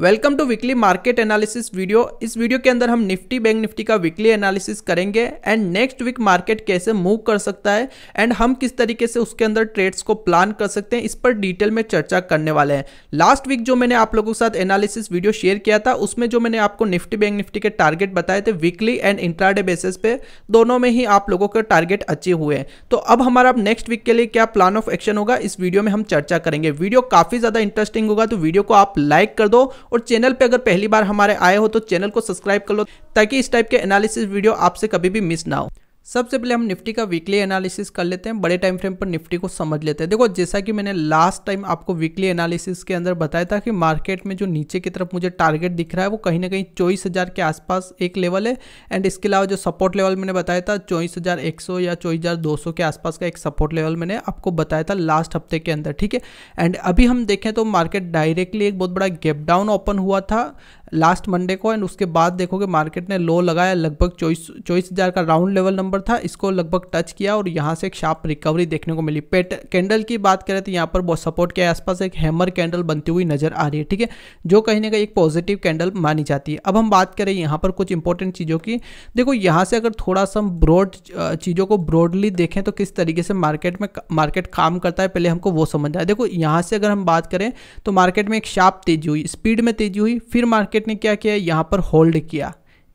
welcome to weekly market analysis video इस वीडियो के अंदर हम निफ्टी बैंक निफ्टी का वीकली एनालिसिस करेंगे एंड नेक्स्ट वीक मार्केट कैसे मूव कर सकता है एंड हम किस तरीके से उसके अंदर ट्रेड्स को प्लान कर सकते हैं इस पर डिटेल में चर्चा करने वाले हैं लास्ट वीक जो मैंने आप लोगों के साथ एनालिसिस वीडियो शेयर किया था उसमें जो मैंने आपको निफ्टी बैंक निफ्टी के टारगेट बताए थे वीकली एंड इंट्राडे बेसिस पे दोनों में ही आप लोगों के टारगेट अचीव हुए हैं तो अब हमारा नेक्स्ट वीक के लिए क्या प्लान ऑफ एक्शन होगा इस वीडियो में हम चर्चा करेंगे वीडियो काफी ज्यादा इंटरेस्टिंग होगा तो वीडियो को आप लाइक कर दो और चैनल पे अगर पहली बार हमारे आए हो तो चैनल को सब्सक्राइब कर लो ताकि इस टाइप के एनालिसिस वीडियो आपसे कभी भी मिस ना हो सबसे पहले हम निफ्टी का वीकली एनालिसिस कर लेते हैं बड़े टाइम फ्रेम पर निफ्टी को समझ लेते हैं देखो जैसा कि मैंने लास्ट टाइम आपको वीकली एनालिसिस के अंदर बताया था कि मार्केट में जो नीचे की तरफ मुझे टारगेट दिख रहा है वो कहीं ना कहीं चौबीस हज़ार के आसपास एक लेवल है एंड इसके अलावा जो सपोर्ट लेवल मैंने बताया था चौबीस हज़ार एक सौ या चौबीस हज़ार दो सौ के आसपास का एक सपोर्ट लेवल मैंने आपको बताया था लास्ट हफ्ते के अंदर ठीक है एंड अभी हम देखें तो मार्केट डायरेक्टली एक बहुत बड़ा गैप डाउन ओपन हुआ था लास्ट मंडे को एंड उसके बाद देखोगे मार्केट ने लो लगाया लगभग चौबीस चौबीस हज़ार का राउंड लेवल नंबर था इसको लगभग टच किया और यहाँ से एक शार्प रिकवरी देखने को मिली पेट कैंडल की बात करें तो यहाँ पर बहुत सपोर्ट के आसपास एक हैमर कैंडल बनती हुई नजर आ रही है ठीक है जो कहीं ना कहीं एक पॉजिटिव कैंडल मानी जाती है अब हम बात करें यहाँ पर कुछ इंपॉर्टेंट चीज़ों की देखो यहाँ से अगर थोड़ा सा हम ब्रॉड चीज़ों को ब्रॉडली देखें तो किस तरीके से मार्केट में मार्केट काम करता है पहले हमको वो समझ आए देखो यहाँ से अगर हम बात करें तो मार्केट में एक शार्प तेजी हुई स्पीड में तेजी हुई फिर मार्केट मार्केट ने क्या किया यहाँ पर होल्ड किया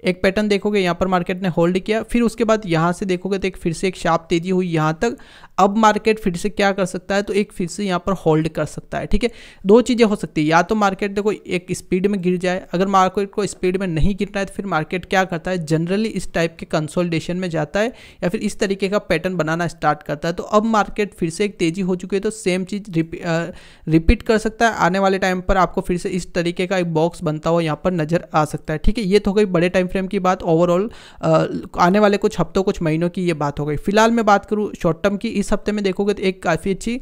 एक पैटर्न देखोगे यहाँ पर मार्केट ने होल्ड किया फिर उसके बाद यहाँ से देखोगे तो एक फिर से एक शार्प तेजी हुई यहाँ तक अब मार्केट फिर से क्या कर सकता है तो एक फिर से यहाँ पर होल्ड कर सकता है ठीक है दो चीज़ें हो सकती है या तो मार्केट देखो एक स्पीड में गिर जाए अगर मार्केट को स्पीड में नहीं गिरना है तो फिर मार्केट क्या करता है जनरली इस टाइप के कंसोलिडेशन में जाता है या फिर इस तरीके का पैटर्न बनाना स्टार्ट करता है तो अब मार्केट फिर से एक तेज़ी हो चुकी है तो सेम चीज़ रिपीट कर सकता है आने वाले टाइम पर आपको फिर से इस तरीके का एक बॉक्स बनता हुआ यहाँ पर नज़र आ सकता है ठीक है ये तो हो गई बड़े टाइम फ्रेम की बात ओवरऑल आने वाले कुछ हफ्तों कुछ महीनों की ये बात हो गई फिलहाल मैं बात करूँ शॉर्ट टर्म की इस हफ्ते में देखोगे तो एक काफ़ी अच्छी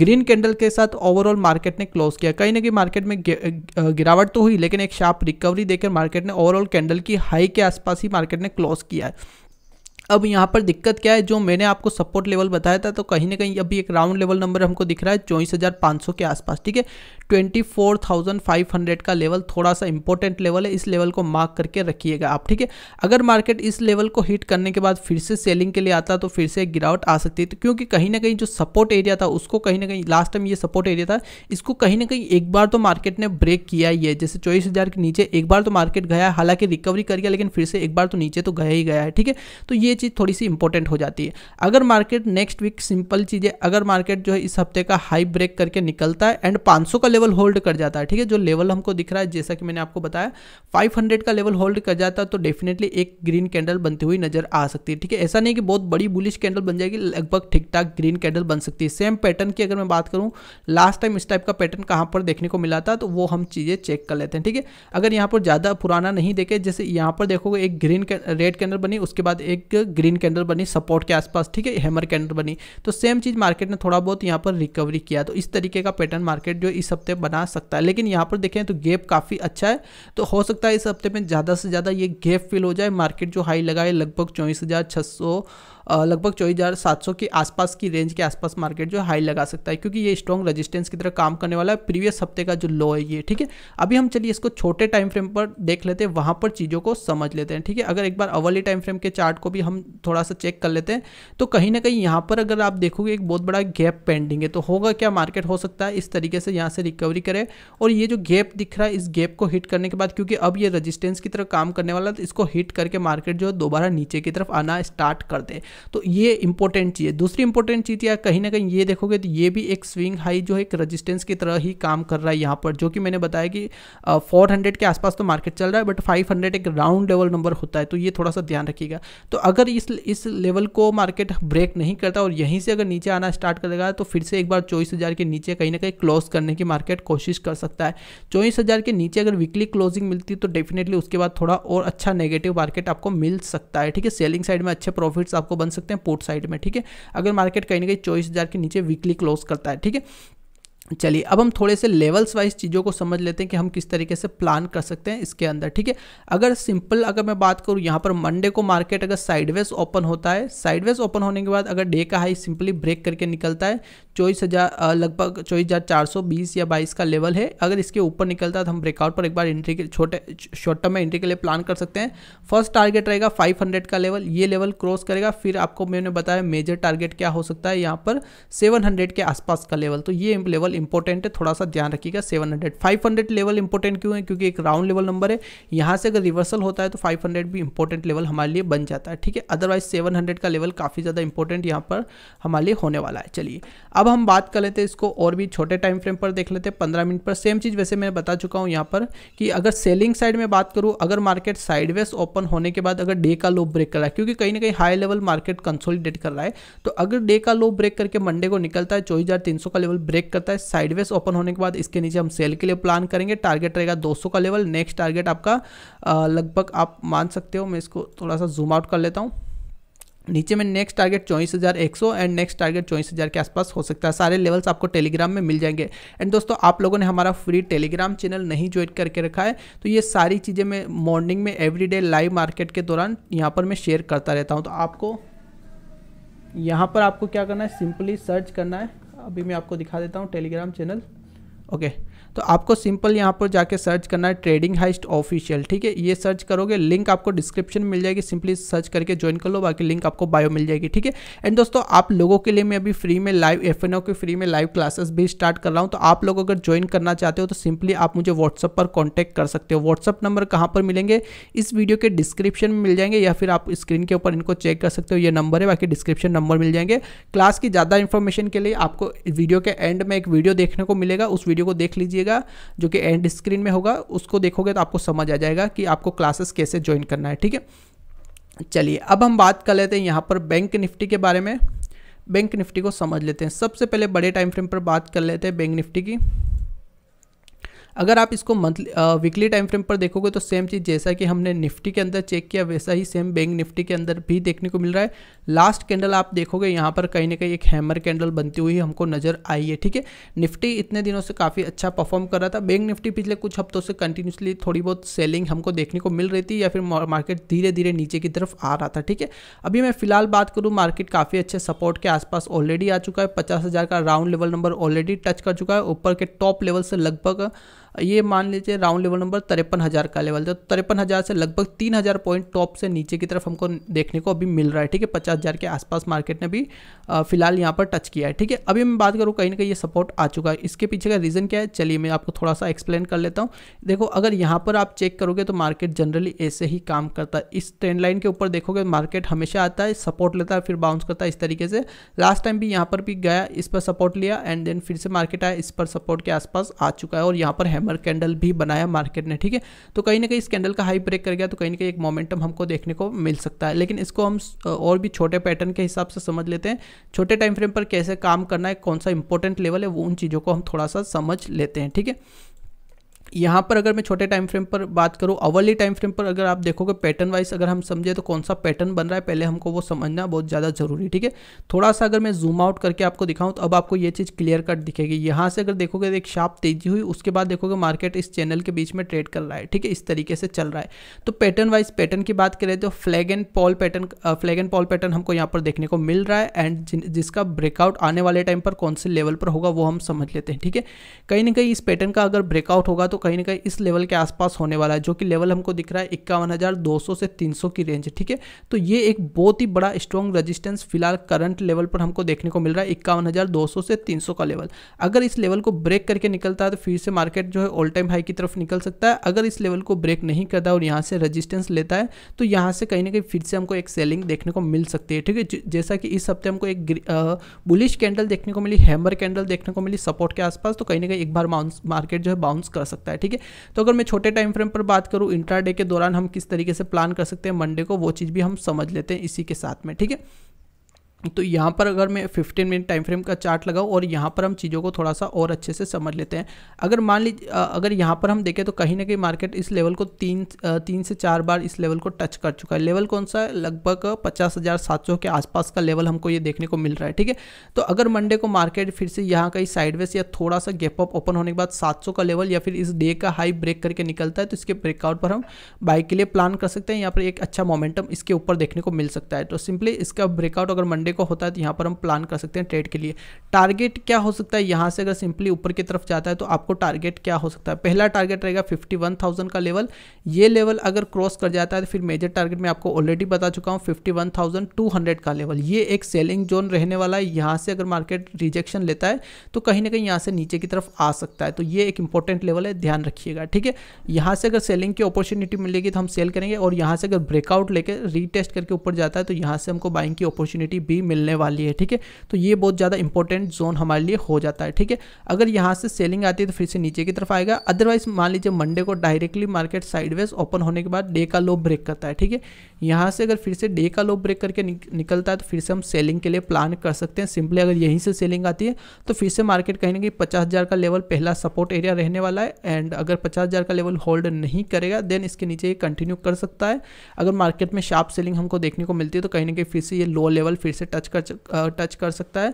ग्रीन कैंडल के साथ ओवरऑल मार्केट ने क्लोज किया कहीं ना कहीं मार्केट में गिरावट तो हुई लेकिन एक शार्प रिकवरी देकर मार्केट ने ओवरऑल कैंडल की हाई के आसपास ही मार्केट ने क्लोज किया है अब यहाँ पर दिक्कत क्या है जो मैंने आपको सपोर्ट लेवल बताया था तो कहीं ना कहीं अभी एक राउंड लेवल नंबर हमको दिख रहा है चौबीस के आसपास ठीक है 24,500 का लेवल थोड़ा सा इंपॉर्टेंट लेवल है इस लेवल को मार्क करके रखिएगा आप ठीक है अगर मार्केट इस लेवल को हिट करने के बाद फिर से सेलिंग के लिए आता तो फिर से गिरावट आ सकती है तो क्योंकि कहीं ना कहीं जो सपोर्ट एरिया था उसको कहीं ना कहीं लास्ट टाइम ये सपोर्ट एरिया था इसको कहीं ना कहीं एक बार तो मार्केट ने ब्रेक किया ही है जैसे चौबीस के नीचे एक बार तो मार्केट गया हालांकि रिकवरी कर गया लेकिन फिर से एक बार तो नीचे तो गया ही गया है ठीक है तो ये चीज़ थोड़ी सी इंपॉर्टेंट हो जाती है अगर मार्केट नेक्स्ट वीक सिंपल चीज है अगर मार्केट जो है इस हफ्ते का हाई ब्रेक करके निकलता है एंड 500 का लेवल होल्ड कर जाता है ठीक है जो लेवल हमको दिख रहा है जैसा कि मैंने आपको बताया 500 का लेवल होल्ड कर जाता है तो डेफिनेटली एक ग्रीन कैंडल बनती हुई नजर आ सकती है ठीक है ऐसा नहीं कि बहुत बड़ी बुलिश कैंडल बन जाएगी लगभग ठीक ठाक ग्रीन कैंडल बन सकती है सेम पैटर्न की अगर मैं बात करूँ लास्ट टाइम इस टाइप का पैटर्न कहाँ पर देखने को मिला था तो वो हम चीज़ें चेक कर लेते हैं ठीक है अगर यहाँ पर ज़्यादा पुराना नहीं देखे जैसे यहाँ पर देखोगे एक ग्रीन रेड कैंडल बनी उसके बाद एक ग्रीन कैंडल बनी सपोर्ट के आसपास ठीक है हैमर कैंडल बनी तो सेम चीज़ मार्केट ने थोड़ा बहुत यहाँ पर रिकवरी किया तो इस तरीके का पैटर्न मार्केट जो इस हफ्ते बना सकता है लेकिन यहाँ पर देखें तो गैप काफ़ी अच्छा है तो हो सकता है इस हफ्ते में ज़्यादा से ज़्यादा ये गैप फिल हो जाए मार्केट जो हाई लगाए लगभग चौबीस हज़ार सौ लगभग चौबीस के आसपास की रेंज के आसपास मार्केट जो हाई लगा सकता है क्योंकि ये स्ट्रॉन्ग रेजिस्टेंस की तरह काम करने वाला है प्रीवियस हफ्ते का जो लो है ये ठीक है अभी हम चलिए इसको छोटे टाइम फ्रेम पर देख लेते हैं वहाँ पर चीज़ों को समझ लेते हैं ठीक है अगर एक बार अवली टाइम फ्रेम के चार्ट को भी हम थोड़ा सा चेक कर लेते हैं तो कहीं ना कहीं यहाँ पर अगर आप देखोगे एक बहुत बड़ा गैप पेंडिंग है तो होगा क्या मार्केट हो सकता है इस तरीके से यहाँ से रिकवरी करे और ये जो गैप दिख रहा है इस गैप को हिट करने के बाद क्योंकि अब ये रजिस्टेंस की तरह काम करने वाला तो इसको हिट करके मार्केट जो है दोबारा नीचे की तरफ आना स्टार्ट कर दे तो ये इंपॉर्टेंट चीज़ है दूसरी इंपॉर्टेंट चीज़ या कहीं ना कहीं ये देखोगे तो ये भी एक स्विंग हाई जो है एक रजिस्टेंस की तरह ही काम कर रहा है यहाँ पर जो कि मैंने बताया कि फोर हंड्रेड के आसपास तो मार्केट चल रहा है बट फाइव हंड्रेड एक राउंड लेवल नंबर होता है तो ये थोड़ा सा ध्यान रखिएगा तो अगर इस इस लेवल को मार्केट ब्रेक नहीं करता और यहीं से अगर नीचे आना स्टार्ट करेगा तो फिर से एक बार चौबीस हज़ार के नीचे कहीं ना कहीं क्लोज करने की मार्केट कोशिश कर सकता है चौबीस हज़ार के नीचे अगर वीकली क्लोजिंग मिलती तो डेफिनेटली उसके बाद थोड़ा और अच्छा नेगेटिव मार्केट आपको मिल सकता है ठीक है सेलिंग साइड में अच्छे प्रॉफिट्स आपको बन बन सकते हैं पोर्ट साइड में ठीक है अगर मार्केट कहीं ना कहीं चौबीस के नीचे वीकली क्लोज करता है ठीक है चलिए अब हम थोड़े से लेवल्स वाइज चीज़ों को समझ लेते हैं कि हम किस तरीके से प्लान कर सकते हैं इसके अंदर ठीक है अगर सिंपल अगर मैं बात करूँ यहाँ पर मंडे को मार्केट अगर साइडवेज ओपन होता है साइडवेज ओपन होने के बाद अगर डे का हाई सिंपली ब्रेक करके निकलता है चौबीस हज़ार लगभग चौबीस हज़ार चार सौ बीस या बाईस का लेवल है अगर इसके ऊपर निकलता है तो हम ब्रेकआउट पर एक बार एंट्री के छोटे शॉर्ट टर्म में एंट्री के लिए प्लान कर सकते हैं फर्स्ट टारगेट रहेगा फाइव हंड्रेड का लेवल ये लेवल क्रॉस करेगा फिर आपको मैंने बताया मेजर टारगेट क्या हो सकता है यहाँ पर सेवन हंड्रेड के आसपास का लेवल तो ये लेवल इंपॉर्टेंट है थोड़ा सा ध्यान रखिएगा seven hundred five hundred level important क्यों है क्योंकि एक राउंड लेवल नंबर है यहाँ से अगर रिवर्सल होता है तो फाइव हंड्रेड भी इंपॉर्टेंट लेवल हमारे लिए बन जाता है ठीक है अदरवाइज सेवन हंड्रेड का लेवल काफ़ी ज़्यादा इंपॉर्टेंट यहाँ पर हमारे लिए होने वाला है चलिए अब हम बात कर लेते हैं इसको और भी छोटे टाइम फ्रेम पर देख लेते हैं पंद्रह मिनट पर सेम चीज़ वैसे मैं बता चुका हूँ यहाँ पर कि अगर सेलिंग साइड में बात करूँ अगर मार्केट साइडवेज ओपन होने के बाद अगर डे का लो ब्रेक कर रहा है क्योंकि कहीं ना कहीं हाई लेवल मार्केट कंसोलिडेट कर रहा है तो अगर डे का लो ब्रेक करके मंडे को निकलता है चौबीस का लेवल ब्रेक करता है साइडवेज ओपन होने के बाद इसके नीचे हम सेल के लिए प्लान करेंगे टारगेट रहेगा 200 का लेवल नेक्स्ट टारगेट आपका लगभग आप मान सकते हो मैं इसको थोड़ा सा जूम आउट कर लेता हूँ नीचे में नेक्स्ट टारगेट चौबीस हज़ार एक सौ एंड नेक्स्ट टारगेट चौबीस हज़ार के आसपास हो सकता है सारे लेवल्स आपको टेलीग्राम में मिल जाएंगे एंड दोस्तों आप लोगों ने हमारा फ्री टेलीग्राम चैनल नहीं ज्वाइन करके रखा है तो ये सारी चीज़ें मैं मॉर्निंग में एवरीडे लाइव मार्केट के दौरान यहाँ पर मैं शेयर करता रहता हूँ तो आपको यहाँ पर आपको क्या करना है सिंपली सर्च करना है अभी मैं आपको दिखा देता हूँ टेलीग्राम चैनल ओके तो आपको सिंपल यहाँ पर जाके सर्च करना है ट्रेडिंग हाइस्ट ऑफिशियल ठीक है ये सर्च करोगे लिंक आपको डिस्क्रिप्शन मिल जाएगी सिंपली सर्च करके ज्वाइन कर लो बाकी लिंक आपको बायो मिल जाएगी ठीक है एंड दोस्तों आप लोगों के लिए मैं अभी फ्री में लाइव एफ एन की फ्री में लाइव क्लासेस भी स्टार्ट कर रहा हूँ तो आप लोग अगर ज्वाइन करना चाहते हो तो सिंपली आप मुझे व्हाट्सअप पर कॉन्टैक्ट कर सकते हो व्हाट्सअप नंबर कहाँ पर मिलेंगे इस वीडियो के डिस्क्रिप्शन में मिल जाएंगे या फिर आप स्क्रीन के ऊपर इनको चेक कर सकते हो ये नंबर है बाकी डिस्क्रिप्शन नंबर मिल जाएंगे क्लास की ज़्यादा इन्फॉर्मेशन के लिए आपको वीडियो के एंड में एक वीडियो देखने को मिलेगा उस वीडियो को देख लीजिएगा कीजिएगा जो कि एंड स्क्रीन में होगा उसको देखोगे तो आपको समझ आ जाएगा कि आपको क्लासेस कैसे ज्वाइन करना है ठीक है चलिए अब हम बात कर लेते हैं यहाँ पर बैंक निफ्टी के बारे में बैंक निफ्टी को समझ लेते हैं सबसे पहले बड़े टाइम फ्रेम पर बात कर लेते हैं बैंक निफ्टी की अगर आप इसको मंथली वीकली टाइम फ्रेम पर देखोगे तो सेम चीज़ जैसा कि हमने निफ्टी के अंदर चेक किया वैसा ही सेम बैंक निफ्टी के अंदर भी देखने को मिल रहा है लास्ट कैंडल आप देखोगे यहाँ पर कहीं ना कहीं एक हैमर कैंडल बनती हुई हमको नजर आई है ठीक है निफ्टी इतने दिनों से काफ़ी अच्छा परफॉर्म कर रहा था बैंक निफ्टी पिछले कुछ हफ्तों से कंटिन्यूसली थोड़ी बहुत सेलिंग हमको देखने को मिल रही थी या फिर मार्केट धीरे धीरे नीचे की तरफ आ रहा था ठीक है अभी मैं फिलहाल बात करूँ मार्केट काफ़ी अच्छे सपोर्ट के आसपास ऑलरेडी आ चुका है पचास का round level number already touch कर चुका है ऊपर के टॉप लेवल से लगभग ये मान लीजिए राउंड लेवल नंबर तिरपन हज़ार का लेवल था तो तिरपन हज़ार से लगभग तीन हज़ार पॉइंट टॉप से नीचे की तरफ हमको देखने को अभी मिल रहा है ठीक है पचास हज़ार के आसपास मार्केट ने भी फिलहाल यहाँ पर टच किया है ठीक है अभी मैं बात करूँ कहीं ना कहीं ये सपोर्ट आ चुका है इसके पीछे का रीज़न क्या है चलिए मैं आपको थोड़ा सा एक्सप्लेन कर लेता हूँ देखो अगर यहाँ पर आप चेक करोगे तो मार्केट जनरली ऐसे ही काम करता है इस ट्रेंड लाइन के ऊपर देखोगे मार्केट हमेशा आता है सपोर्ट लेता है फिर बाउंस करता है इस तरीके से लास्ट टाइम भी यहाँ पर भी गया इस पर सपोर्ट लिया एंड देन फिर से मार्केट आया इस पर सपोर्ट के आसपास आ चुका है और यहाँ पर हैमर कैंडल भी बनाया मार्केट ने ठीक है तो कहीं ना कहीं इस कैंडल का हाई ब्रेक कर गया तो कहीं ना कहीं एक मोमेंटम हमको देखने को मिल सकता है लेकिन इसको हम और भी छोटे पैटर्न के हिसाब से समझ लेते हैं छोटे टाइम फ्रेम पर कैसे काम करना है कौन सा इंपॉर्टेंट लेवल है वो उन चीज़ों को हम थोड़ा सा समझ लेते हैं ठीक है यहाँ पर अगर मैं छोटे टाइम फ्रेम पर बात करूँ अवर्ली टाइम फ्रेम पर अगर आप देखोगे पैटर्न वाइज अगर हम समझे तो कौन सा पैटर्न बन रहा है पहले हमको वो समझना बहुत ज़्यादा जरूरी ठीक है थोड़ा सा अगर मैं जूम आउट करके आपको दिखाऊँ तो अब आपको ये चीज़ क्लियर कट दिखेगी यहाँ से अगर देखोगे एक शार्प तेजी हुई उसके बाद देखोगे मार्केट इस चैनल के बीच में ट्रेड कर रहा है ठीक है इस तरीके से चल रहा है तो पैटर्न वाइज पैटर्न की बात करें तो flag and pole pattern flag and pole pattern हमको यहाँ पर देखने को मिल रहा है एंड जिसका ब्रेकआउट आने वाले टाइम पर कौन से लेवल पर होगा वो हम समझ लेते हैं ठीक है कहीं ना कहीं इस पैटर्न का अगर ब्रेकआउट होगा तो तो कहीं ना कहीं इस लेवल के आसपास होने वाला है जो कि लेवल हमको दिख रहा है इक्यावन हज़ार दो सौ से तीन सौ की रेंज ठीक है तो ये एक बहुत ही बड़ा स्ट्रॉन्ग रजिस्टेंस फिलहाल करंट लेवल पर हमको देखने को मिल रहा है इक्यावन हज़ार दो सौ से तीन सौ का लेवल अगर इस लेवल को ब्रेक करके निकलता है तो फिर से मार्केट जो है ऑल टाइम हाई की तरफ निकल सकता है अगर इस लेवल को ब्रेक नहीं करता और यहाँ से रजिस्टेंस लेता है तो यहाँ से कहीं ना कहीं फिर से हमको एक सेलिंग देखने को मिल सकती है ठीक है जैसा कि इस हफ्ते हमको एक बुलिश कैंडल देखने को मिली हैमर कैंडल देखने को मिली सपोर्ट के आसपास तो कहीं ना कहीं एक बार मार्केट जो है बाउंस कर सकता है सकता है ठीक है तो अगर मैं छोटे टाइम फ्रेम पर बात करूँ इंट्राडे के दौरान हम किस तरीके से प्लान कर सकते हैं मंडे को वो चीज़ भी हम समझ लेते हैं इसी के साथ में ठीक है तो यहाँ पर अगर मैं 15 मिनट टाइम फ्रेम का चार्ट लगाऊँ और यहाँ पर हम चीज़ों को थोड़ा सा और अच्छे से समझ लेते हैं अगर मान लीजिए अगर यहाँ पर हम देखें तो कहीं ना कहीं मार्केट इस लेवल को तीन तीन से चार बार इस लेवल को टच कर चुका है लेवल कौन सा है लगभग पचास हज़ार सात सौ के आसपास का लेवल हमको ये देखने को मिल रहा है ठीक है तो अगर मंडे को मार्केट फिर से यहाँ कहीं साइडवेज या थोड़ा सा गैप अप ओपन होने के बाद सात का लेवल या फिर इस डे का हाई ब्रेक करके निकलता है तो इसके ब्रेकआउट पर हम बाइक के लिए प्लान कर सकते हैं यहाँ पर एक अच्छा मोमेंटम इसके ऊपर देखने को मिल सकता है तो सिंपली इसका ब्रेकआउट अगर मंडे संडे को होता है तो यहाँ पर हम प्लान कर सकते हैं ट्रेड के लिए टारगेट क्या हो सकता है यहाँ से अगर सिंपली ऊपर की तरफ जाता है तो आपको टारगेट क्या हो सकता है पहला टारगेट रहेगा फिफ्टी का लेवल ये लेवल अगर क्रॉस कर जाता है तो फिर मेजर टारगेट मैं आपको ऑलरेडी बता चुका हूँ फिफ्टी का लेवल ये एक सेलिंग जोन रहने वाला है यहाँ से अगर मार्केट रिजेक्शन लेता है तो कहीं ना कहीं यहाँ से नीचे की तरफ आ सकता है तो ये एक इंपॉर्टेंट लेवल है ध्यान रखिएगा ठीक है यहाँ से अगर सेलिंग की अपॉर्चुनिटी मिलेगी तो हम सेल करेंगे और यहाँ से अगर ब्रेकआउट लेकर रीटेस्ट करके ऊपर जाता है तो यहाँ से हमको बाइंग की अपॉर्चुनिटी भी भी मिलने वाली है ठीक है तो ये बहुत ज़्यादा इंपॉर्टेंट जोन हमारे लिए हो जाता है ठीक है अगर यहाँ से सेलिंग आती है तो फिर से नीचे की तरफ आएगा अदरवाइज मान लीजिए मंडे को डायरेक्टली मार्केट साइडवेज ओपन होने के बाद डे का लो ब्रेक करता है ठीक है यहाँ से अगर फिर से डे का लो ब्रेक करके निकलता है तो फिर से हम सेलिंग के लिए प्लान कर सकते हैं सिंपली अगर यहीं से सेलिंग आती है तो फिर से मार्केट कहीं ना कहीं पचास हज़ार का लेवल पहला सपोर्ट एरिया रहने वाला है एंड अगर पचास हज़ार का लेवल होल्ड नहीं करेगा देन इसके नीचे ये कंटिन्यू कर सकता है अगर मार्केट में शार्प सेलिंग हमको देखने को मिलती है तो कहीं ना कहीं फिर से ये लो लेवल फिर से टच कर टच कर सकता है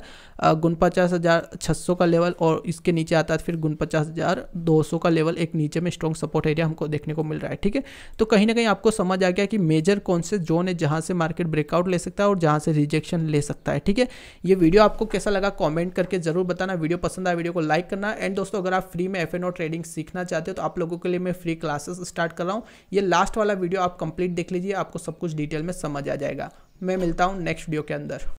गुण पचास हज़ार सौ का लेवल और इसके नीचे आता है तो फिर गुन पचास हज़ार दो सौ का लेवल एक नीचे में स्ट्रॉन्ग सपोर्ट एरिया हमको देखने को मिल रहा है ठीक है तो कहीं ना कहीं आपको समझ आ गया कि मेजर कौन कौन से जोन है जहाँ से मार्केट ब्रेकआउट ले सकता है और जहाँ से रिजेक्शन ले सकता है ठीक है ये वीडियो आपको कैसा लगा कॉमेंट करके जरूर बताना वीडियो पसंद आया वीडियो को लाइक करना एंड दोस्तों अगर आप फ्री में एफ ट्रेडिंग सीखना चाहते हो तो आप लोगों के लिए मैं फ्री क्लासेस स्टार्ट कर रहा हूँ ये लास्ट वाला वीडियो आप कंप्लीट देख लीजिए आपको सब कुछ डिटेल में समझ आ जाएगा मैं मिलता हूँ नेक्स्ट वीडियो के अंदर